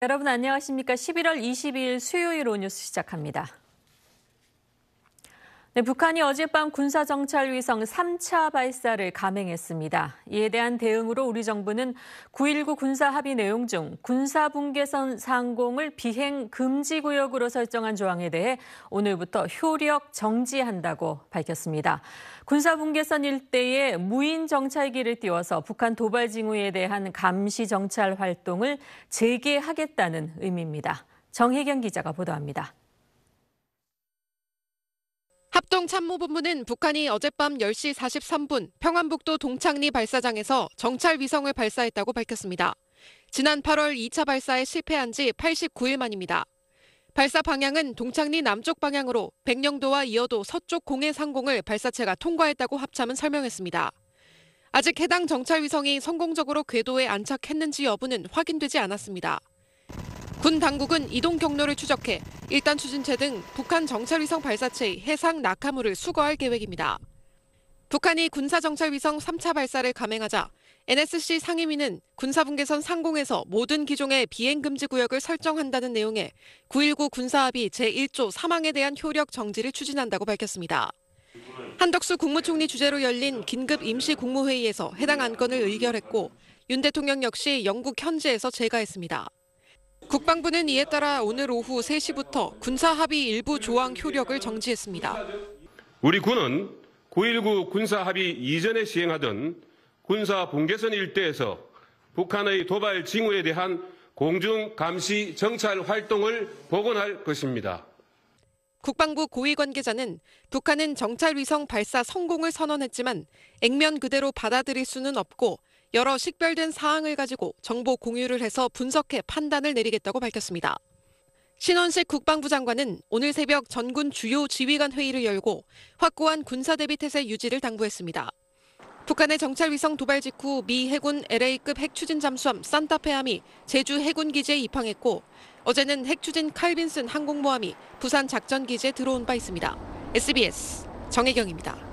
여러분 안녕하십니까? 11월 22일 수요일 오뉴스 시작합니다. 네, 북한이 어젯밤 군사정찰위성 3차 발사를 감행했습니다. 이에 대한 대응으로 우리 정부는 9.19 군사합의 내용 중 군사분계선 상공을 비행 금지 구역으로 설정한 조항에 대해 오늘부터 효력 정지한다고 밝혔습니다. 군사분계선 일대에 무인 정찰기를 띄워서 북한 도발 징후에 대한 감시 정찰 활동을 재개하겠다는 의미입니다. 정혜경 기자가 보도합니다. 합동참모본부는 북한이 어젯밤 10시 43분 평안북도 동창리 발사장에서 정찰 위성을 발사했다고 밝혔습니다. 지난 8월 2차 발사에 실패한 지 89일 만입니다. 발사 방향은 동창리 남쪽 방향으로 백령도와 이어도 서쪽 공해 상공을 발사체가 통과했다고 합참은 설명했습니다. 아직 해당 정찰 위성이 성공적으로 궤도에 안착했는지 여부는 확인되지 않았습니다. 군 당국은 이동 경로를 추적해 일단 추진체 등 북한 정찰위성 발사체의 해상 낙하물을 수거할 계획입니다. 북한이 군사정찰위성 3차 발사를 감행하자 NSC 상임위는 군사분계선 상공에서 모든 기종의 비행금지 구역을 설정한다는 내용의 9.19 군사합의 제1조 사망에 대한 효력 정지를 추진한다고 밝혔습니다. 한덕수 국무총리 주재로 열린 긴급 임시 국무회의에서 해당 안건을 의결했고 윤 대통령 역시 영국 현지에서 제거했습니다. 국방부는 이에 따라 오늘 오후 3시부터 군사 합의 일부 조항 효력을 정지했습니다. 우리 군은 9.19 군사 합의 이전에 시행하던 군사 붕계선 일대에서 북한의 도발 징후에 대한 공중 감시 정찰 활동을 복원할 것입니다. 국방부 고위 관계자는 북한은 정찰위성 발사 성공을 선언했지만 액면 그대로 받아들일 수는 없고 여러 식별된 사항을 가지고 정보 공유를 해서 분석해 판단을 내리겠다고 밝혔습니다. 신원식 국방부 장관은 오늘 새벽 전군 주요 지휘관 회의를 열고 확고한 군사 대비 태세 유지를 당부했습니다. 북한의 정찰 위성 도발 직후 미 해군 LA급 핵추진 잠수함 산타페함이 제주 해군 기지에 입항했고 어제는 핵추진 칼빈슨 항공모함이 부산 작전 기지에 들어온 바 있습니다. SBS 정혜경입니다.